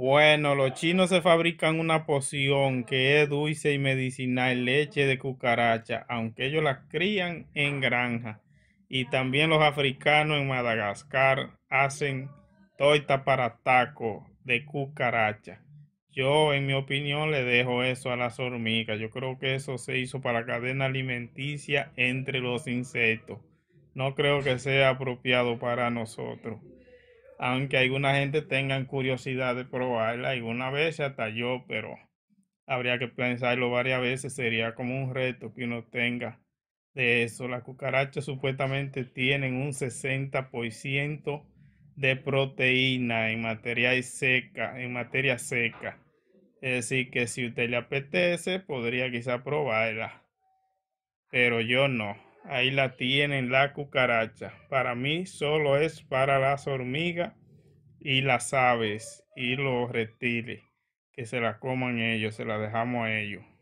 Bueno, los chinos se fabrican una poción que es dulce y medicinal, leche de cucaracha, aunque ellos la crían en granja. Y también los africanos en Madagascar hacen toita para taco de cucaracha. Yo, en mi opinión, le dejo eso a las hormigas. Yo creo que eso se hizo para cadena alimenticia entre los insectos. No creo que sea apropiado para nosotros aunque alguna gente tenga curiosidad de probarla alguna vez, hasta yo, pero habría que pensarlo varias veces, sería como un reto que uno tenga de eso. Las cucarachas supuestamente tienen un 60% de proteína en materia seca, en materia seca. Es decir, que si usted le apetece, podría quizá probarla. Pero yo no. Ahí la tienen la cucaracha. Para mí solo es para las hormigas y las aves y los reptiles. Que se la coman ellos, se la dejamos a ellos.